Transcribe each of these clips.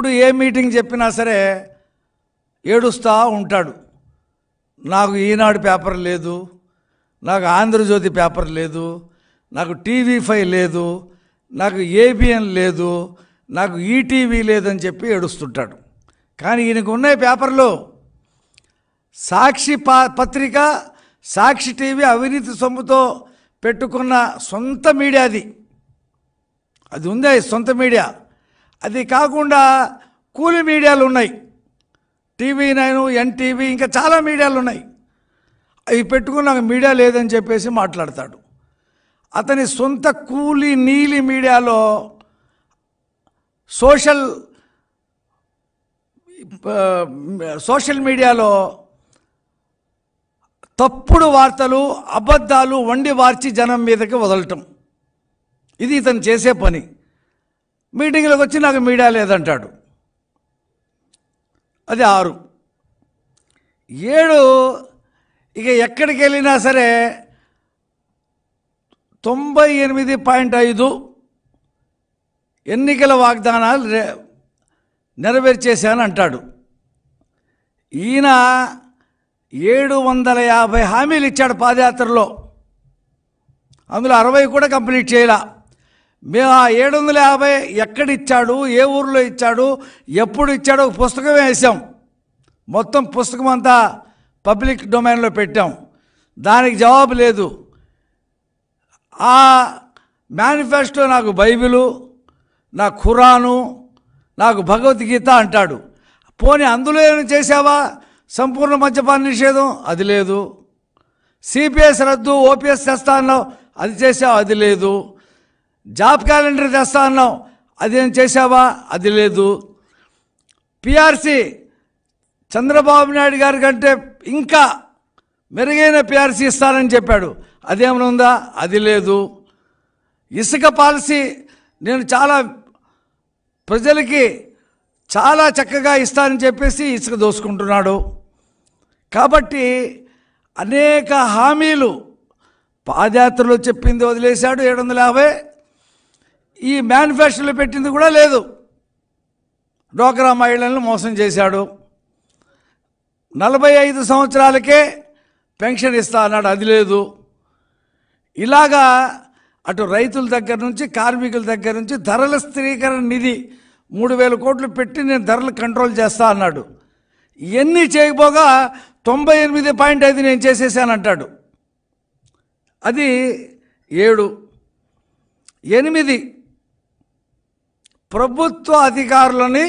ఎప్పుడు ఏ మీటింగ్ చెప్పినా సరే ఏడుస్తూ ఉంటాడు నాకు ఈనాడు పేపర్ లేదు నాకు ఆంధ్రజ్యోతి పేపర్ లేదు నాకు టీవీ ఫైవ్ లేదు నాకు ఏబిఎన్ లేదు నాకు ఈటీవీ లేదని చెప్పి ఏడుస్తుంటాడు కానీ ఈయనకు ఉన్నాయి పేపర్లు సాక్షి పత్రిక సాక్షి టీవీ అవినీతి సొమ్ముతో పెట్టుకున్న సొంత మీడియా అది అది ఉందే సొంత మీడియా అది కాకుండా కూలి మీడియాలు ఉన్నాయి టీవీ నైన్ ఎన్టీవీ ఇంకా చాలా మీడియాలు ఉన్నాయి అవి పెట్టుకుని నాకు మీడియా లేదని చెప్పేసి మాట్లాడతాడు అతని సొంత కూలి నీలి మీడియాలో సోషల్ సోషల్ మీడియాలో తప్పుడు వార్తలు అబద్ధాలు వండి వార్చి జనం మీదకి వదలటం ఇది ఇతను చేసే పని మీటింగ్లోకి వచ్చి నాకు మీడియా లేదంటాడు అది ఆరు ఏడు ఇక ఎక్కడికి వెళ్ళినా సరే తొంభై ఎనిమిది పాయింట్ ఐదు ఎన్నికల వాగ్దానాలు నెరవేర్చేశాను అంటాడు ఈయన ఏడు వందల యాభై హామీలు ఇచ్చాడు పాదయాత్రలో అందులో అరవై కూడా కంప్లీట్ చేయలే మేము ఆ ఏడు వందల యాభై ఎక్కడిచ్చాడు ఏ ఊర్లో ఇచ్చాడు ఎప్పుడు ఇచ్చాడో పుస్తకమే వేసాం మొత్తం పుస్తకం అంతా పబ్లిక్ డొమైన్లో పెట్టాం దానికి జవాబు లేదు ఆ మేనిఫెస్టో నాకు బైబిలు నా ఖురాను నాకు భగవద్గీత అంటాడు పోనీ అందులో ఏమైనా చేసావా సంపూర్ణ మద్యపాన నిషేధం అది లేదు సిపిఎస్ రద్దు ఓపీఎస్ తెస్తానో అది చేసావు అది లేదు జాబ్ క్యాలెండర్ తెస్తా అన్నాం అది నేను చేసావా అది లేదు పిఆర్సీ చంద్రబాబు నాయుడు గారి కంటే ఇంకా మెరుగైన పిఆర్సీ ఇస్తానని చెప్పాడు అదేమైనా ఉందా అది లేదు ఇసుక పాలసీ నేను చాలా ప్రజలకి చాలా చక్కగా ఇస్తానని చెప్పేసి ఇసుక దోసుకుంటున్నాడు కాబట్టి అనేక హామీలు పాదయాత్రలో చెప్పింది వదిలేశాడు ఏడు వందల యాభై ఈ మేనిఫెస్టోలో పెట్టింది కూడా లేదు డోకరా మహిళలను మోసం చేశాడు నలభై ఐదు సంవత్సరాలకే పెన్షన్ ఇస్తా అన్నాడు అది లేదు ఇలాగా అటు రైతుల దగ్గర నుంచి కార్మికుల దగ్గర నుంచి ధరల స్థిరీకరణ నిధి మూడు వేల కోట్లు పెట్టి నేను ధరలు కంట్రోల్ చేస్తా అన్నాడు ఇవన్నీ చేయకపోగా తొంభై ఎనిమిది పాయింట్ ఐదు నేను చేసేసానంటాడు అది ఏడు ఎనిమిది ప్రభుత్వ అధికారులని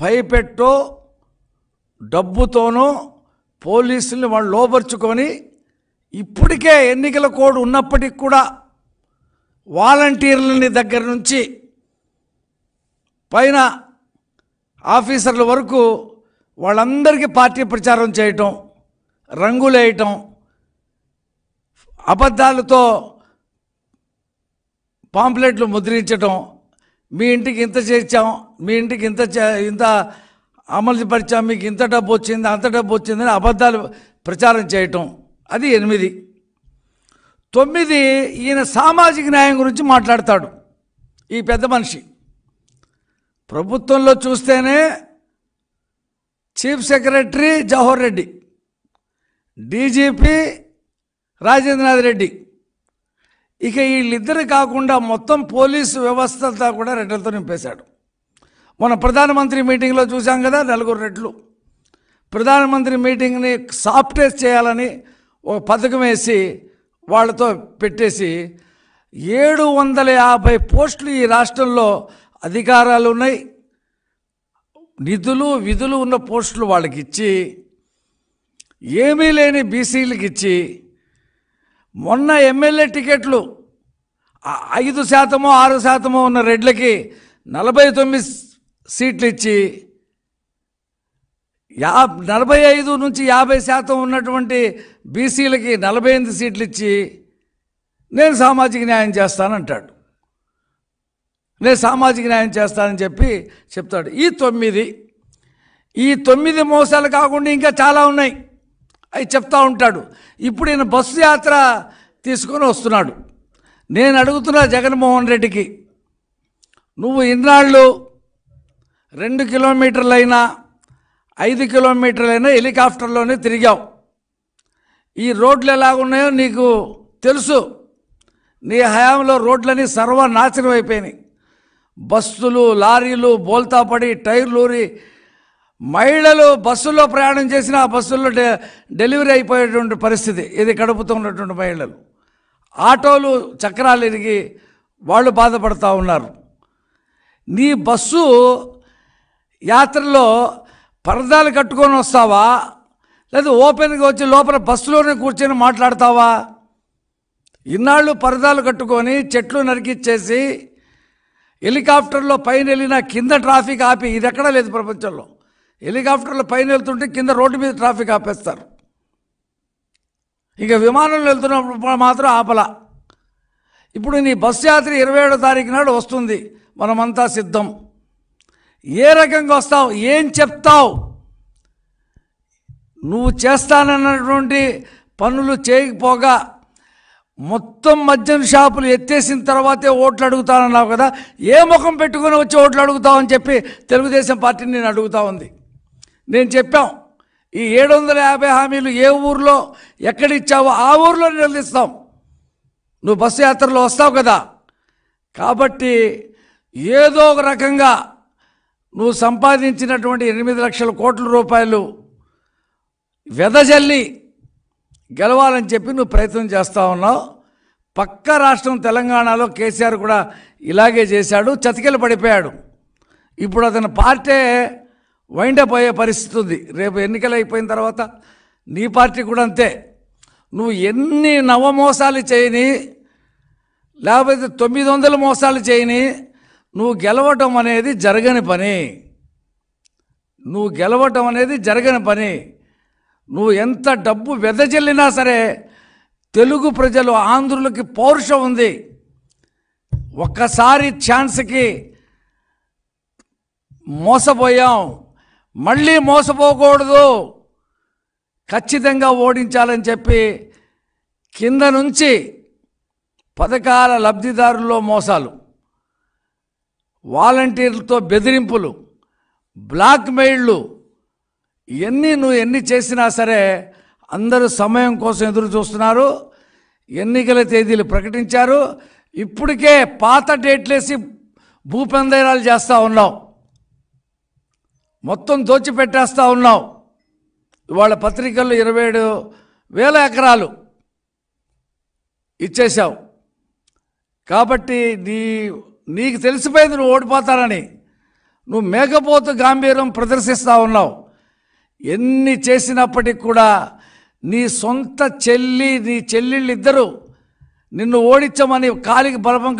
భయపెట్టో డబ్బుతోనో పోలీసుల్ని వాళ్ళు లోపరుచుకొని ఇప్పటికే ఎన్నికల కోడ్ ఉన్నప్పటికి కూడా వాలంటీర్లని దగ్గర నుంచి పైన ఆఫీసర్ల వరకు వాళ్ళందరికీ పార్టీ ప్రచారం చేయటం రంగులేయటం అబద్ధాలతో పాంప్లెట్లు ముద్రించటం మీ ఇంటికి ఇంత చేర్చాం మీ ఇంటికి ఇంత ఇంత అమలు పరిచాం మీకు ఇంత డబ్బు వచ్చింది అంత డబ్బు వచ్చిందని అబద్ధాలు ప్రచారం చేయటం అది ఎనిమిది తొమ్మిది ఈయన సామాజిక న్యాయం గురించి మాట్లాడతాడు ఈ పెద్ద మనిషి ప్రభుత్వంలో చూస్తేనే chief secretary Jawahar Reddy DGP Rajendranath Reddy ఇక వీళ్ళిద్దరు కాకుండా మొత్తం పోలీసు వ్యవస్థ కూడా రెడ్లతో నింపేశాడు మన ప్రధానమంత్రి మీటింగ్లో చూసాం కదా నలుగురు రెడ్లు ప్రధానమంత్రి మీటింగ్ని సాఫ్ట్వేర్ చేయాలని ఒక పథకం వేసి వాళ్ళతో పెట్టేసి ఏడు వందల యాభై పోస్టులు ఈ రాష్ట్రంలో అధికారాలు ఉన్నాయి నిధులు విధులు ఉన్న పోస్టులు వాళ్ళకి ఇచ్చి ఏమీ లేని బీసీలకు ఇచ్చి మొన్న ఎమ్మెల్యే టికెట్లు ఐదు శాతమో ఆరు శాతమో ఉన్న రెడ్లకి నలభై తొమ్మిది సీట్లు ఇచ్చి యా నలభై ఐదు నుంచి యాభై శాతం ఉన్నటువంటి బీసీలకి నలభై ఎనిమిది సీట్లు ఇచ్చి నేను సామాజిక న్యాయం చేస్తానంటాడు నేను సామాజిక న్యాయం చేస్తానని చెప్పి చెప్తాడు ఈ తొమ్మిది ఈ తొమ్మిది మోసాలు కాకుండా ఇంకా చాలా ఉన్నాయి అవి చెప్తా ఉంటాడు ఇప్పుడు ఈయన బస్సు యాత్ర తీసుకొని వస్తున్నాడు నేను అడుగుతున్నా జగన్మోహన్ రెడ్డికి నువ్వు ఇన్నాళ్ళు రెండు కిలోమీటర్లైనా ఐదు కిలోమీటర్లైనా హెలికాప్టర్లోనే తిరిగావు ఈ రోడ్లు ఎలాగున్నాయో నీకు తెలుసు నీ హయాంలో రోడ్లన్నీ సర్వనాశనం అయిపోయినాయి బస్సులు లారీలు బోల్తాపడి ఊరి మహిళలు బస్సుల్లో ప్రయాణం చేసిన ఆ బస్సుల్లో డె డెలివరీ అయిపోయేటువంటి పరిస్థితి ఇది కడుపుతూ ఉన్నటువంటి మహిళలు ఆటోలు చక్రాలు ఇరిగి వాళ్ళు బాధపడుతూ ఉన్నారు నీ బస్సు యాత్రలో పరదాలు కట్టుకొని వస్తావా లేదు ఓపెన్గా వచ్చి లోపల బస్సులోనే కూర్చొని మాట్లాడతావా ఇన్నాళ్ళు పరదాలు కట్టుకొని చెట్లు నరికిచ్చేసి హెలికాప్టర్లో పైన వెళ్ళిన కింద ట్రాఫిక్ ఆపి ఇది ఎక్కడా లేదు ప్రపంచంలో హెలికాప్టర్లు పైన వెళ్తుంటే కింద రోడ్డు మీద ట్రాఫిక్ ఆపేస్తారు ఇంకా విమానంలో వెళ్తున్నప్పుడు మాత్రం ఆపల ఇప్పుడు నీ బస్ యాత్ర ఇరవై ఏడో తారీఖు నాడు వస్తుంది మనమంతా సిద్ధం ఏ రకంగా వస్తావు ఏం చెప్తావు నువ్వు చేస్తానన్నటువంటి పనులు చేయకపోగా మొత్తం మద్యం షాపులు ఎత్తేసిన తర్వాతే ఓట్లు అడుగుతానన్నావు కదా ఏ ముఖం పెట్టుకుని వచ్చి ఓట్లు అడుగుతావని చెప్పి తెలుగుదేశం పార్టీని నేను అడుగుతా ఉంది నేను చెప్పాం ఈ ఏడు వందల యాభై హామీలు ఏ ఊర్లో ఎక్కడిచ్చావో ఆ ఊర్లో నిలదీస్తాం నువ్వు బస్సు యాత్రలో వస్తావు కదా కాబట్టి ఏదో ఒక రకంగా నువ్వు సంపాదించినటువంటి ఎనిమిది లక్షల కోట్ల రూపాయలు వెదజల్లి గెలవాలని చెప్పి నువ్వు ప్రయత్నం చేస్తూ ఉన్నావు పక్క రాష్ట్రం తెలంగాణలో కేసీఆర్ కూడా ఇలాగే చేశాడు చతికిల పడిపోయాడు ఇప్పుడు అతని పార్టీ వైండప్ అయ్యే పరిస్థితి ఉంది రేపు ఎన్నికలు అయిపోయిన తర్వాత నీ పార్టీ కూడా అంతే నువ్వు ఎన్ని నవమోసాలు చేయని లేకపోతే తొమ్మిది వందల మోసాలు చేయని నువ్వు గెలవటం అనేది జరగని పని నువ్వు గెలవటం అనేది జరగని పని నువ్వు ఎంత డబ్బు వెదజల్లినా సరే తెలుగు ప్రజలు ఆంధ్రులకి పౌరుషం ఉంది ఒక్కసారి ఛాన్స్కి మోసపోయాం మళ్ళీ మోసపోకూడదు ఖచ్చితంగా ఓడించాలని చెప్పి కింద నుంచి పథకాల లబ్ధిదారుల్లో మోసాలు వాలంటీర్లతో బెదిరింపులు బ్లాక్మెయిళ్ళు ఎన్ని నువ్వు ఎన్ని చేసినా సరే అందరూ సమయం కోసం ఎదురు చూస్తున్నారు ఎన్నికల తేదీలు ప్రకటించారు ఇప్పటికే పాత డేట్లేసి భూపందైనాలు చేస్తూ ఉన్నావు మొత్తం దోచిపెట్టేస్తూ ఉన్నావు ఇవాళ పత్రికల్లో ఇరవై ఏడు వేల ఎకరాలు ఇచ్చేసావు కాబట్టి నీ నీకు తెలిసిపోయింది నువ్వు ఓడిపోతానని నువ్వు మేకపోతు గాంభీర్యం ప్రదర్శిస్తూ ఉన్నావు ఎన్ని చేసినప్పటికి కూడా నీ సొంత చెల్లి నీ చెల్లెళ్ళిద్దరూ నిన్ను ఓడించమని కాలికి బలపం